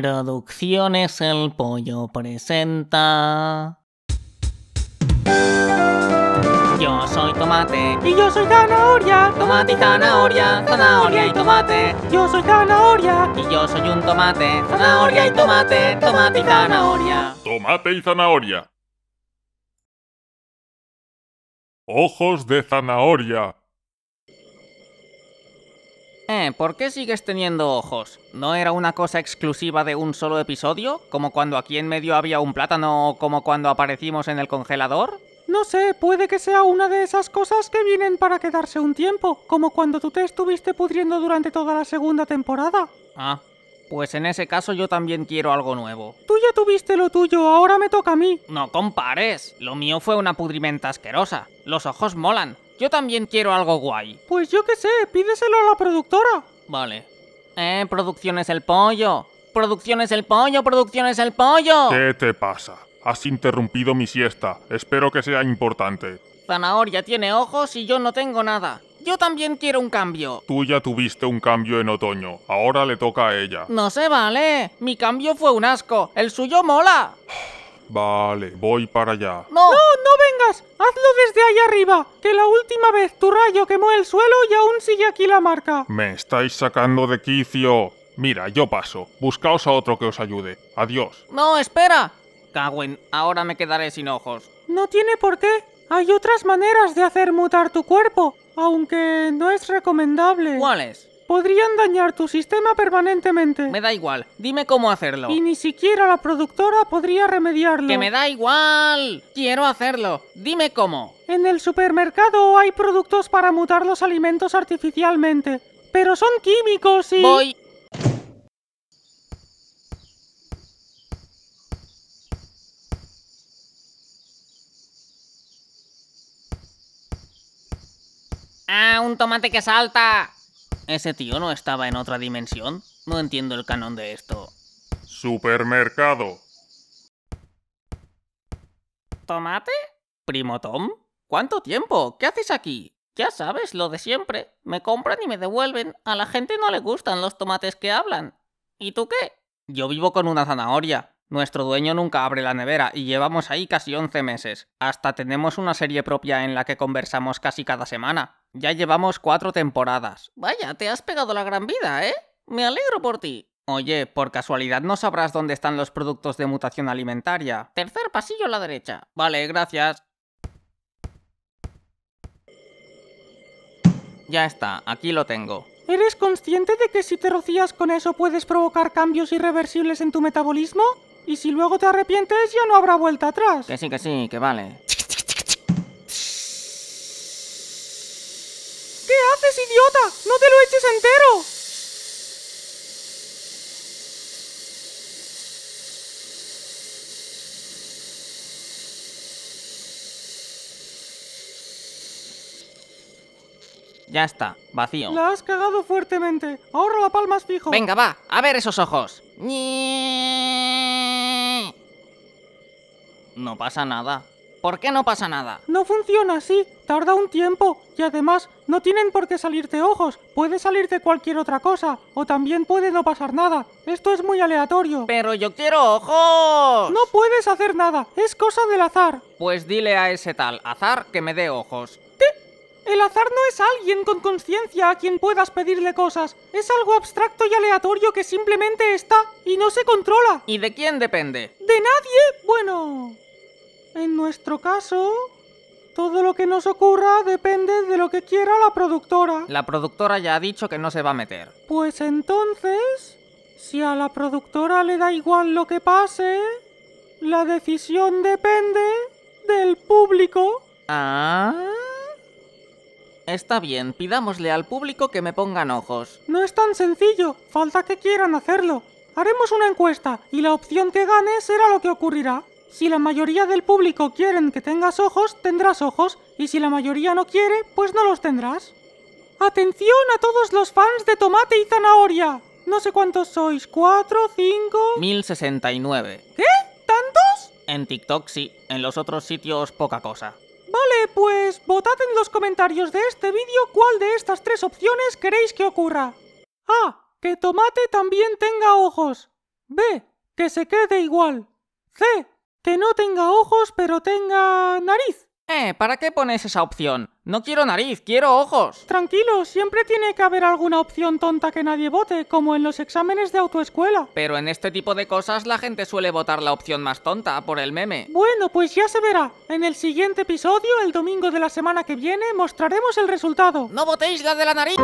Producciones El Pollo presenta. Yo soy tomate. Y yo soy zanahoria. Tomate y zanahoria. Zanahoria y tomate. Yo soy zanahoria. Y yo soy un tomate. Zanahoria y tomate. Tomate y zanahoria. Tomate y zanahoria. Ojos de zanahoria. Eh, ¿por qué sigues teniendo ojos? ¿No era una cosa exclusiva de un solo episodio? ¿Como cuando aquí en medio había un plátano o como cuando aparecimos en el congelador? No sé, puede que sea una de esas cosas que vienen para quedarse un tiempo, como cuando tú te estuviste pudriendo durante toda la segunda temporada. Ah, pues en ese caso yo también quiero algo nuevo. Tú ya tuviste lo tuyo, ahora me toca a mí. No compares, lo mío fue una pudrimenta asquerosa. Los ojos molan, yo también quiero algo guay. Pues yo qué sé, pídeselo a la productora. Vale. Eh, es el pollo. Producciones el pollo, producción es el pollo. ¿Qué te pasa? Has interrumpido mi siesta. Espero que sea importante. Zanahoria tiene ojos y yo no tengo nada. Yo también quiero un cambio. Tú ya tuviste un cambio en otoño. Ahora le toca a ella. No se vale. Mi cambio fue un asco. El suyo mola. Vale, voy para allá. No, no, vengas. Hazlo desde ahí arriba, que la última vez tu rayo quemó el suelo y aún sigue aquí la marca. Me estáis sacando de quicio. Mira, yo paso. Buscaos a otro que os ayude. Adiós. No, espera. Cawen, ahora me quedaré sin ojos. No tiene por qué. Hay otras maneras de hacer mutar tu cuerpo, aunque no es recomendable. ¿Cuáles? Podrían dañar tu sistema permanentemente. Me da igual, dime cómo hacerlo. Y ni siquiera la productora podría remediarlo. ¡Que me da igual! Quiero hacerlo, dime cómo. En el supermercado hay productos para mutar los alimentos artificialmente, pero son químicos y... Voy ¡Ah, un tomate que salta! ¿Ese tío no estaba en otra dimensión? No entiendo el canon de esto. Supermercado. ¿Tomate? Primo Tom, ¿cuánto tiempo? ¿Qué haces aquí? Ya sabes, lo de siempre. Me compran y me devuelven. A la gente no le gustan los tomates que hablan. ¿Y tú qué? Yo vivo con una zanahoria. Nuestro dueño nunca abre la nevera y llevamos ahí casi 11 meses. Hasta tenemos una serie propia en la que conversamos casi cada semana. Ya llevamos cuatro temporadas. Vaya, te has pegado la gran vida, ¿eh? Me alegro por ti. Oye, por casualidad no sabrás dónde están los productos de mutación alimentaria. Tercer pasillo a la derecha. Vale, gracias. Ya está, aquí lo tengo. ¿Eres consciente de que si te rocías con eso puedes provocar cambios irreversibles en tu metabolismo? Y si luego te arrepientes, ya no habrá vuelta atrás. Que sí, que sí, que vale. ¿Qué haces, idiota? ¡No te lo eches entero! Ya está, vacío. La has cagado fuertemente. Ahora la palmas fijo. Venga, va, a ver esos ojos. No pasa nada. ¿Por qué no pasa nada? No funciona así, tarda un tiempo y además no tienen por qué salirte ojos, puede salirte cualquier otra cosa o también puede no pasar nada. Esto es muy aleatorio. Pero yo quiero ojos. No puedes hacer nada, es cosa del azar. Pues dile a ese tal azar que me dé ojos. ¿Qué? El azar no es alguien con conciencia a quien puedas pedirle cosas. Es algo abstracto y aleatorio que simplemente está y no se controla. ¿Y de quién depende? De nadie. Bueno... En nuestro caso, todo lo que nos ocurra depende de lo que quiera la productora. La productora ya ha dicho que no se va a meter. Pues entonces, si a la productora le da igual lo que pase, la decisión depende del público. Ah. Está bien, pidámosle al público que me pongan ojos. No es tan sencillo, falta que quieran hacerlo. Haremos una encuesta y la opción que gane será lo que ocurrirá. Si la mayoría del público quieren que tengas ojos, tendrás ojos, y si la mayoría no quiere, pues no los tendrás. ¡Atención a todos los fans de tomate y zanahoria! No sé cuántos sois, cuatro, cinco... 1069. ¿Qué? ¿Tantos? En TikTok sí, en los otros sitios poca cosa. Vale, pues votad en los comentarios de este vídeo cuál de estas tres opciones queréis que ocurra. A. Que tomate también tenga ojos. B. Que se quede igual. C que no tenga ojos, pero tenga nariz. Eh, ¿para qué pones esa opción? No quiero nariz, quiero ojos. Tranquilo, siempre tiene que haber alguna opción tonta que nadie vote, como en los exámenes de autoescuela. Pero en este tipo de cosas la gente suele votar la opción más tonta, por el meme. Bueno, pues ya se verá. En el siguiente episodio, el domingo de la semana que viene, mostraremos el resultado. ¡No votéis la de la nariz!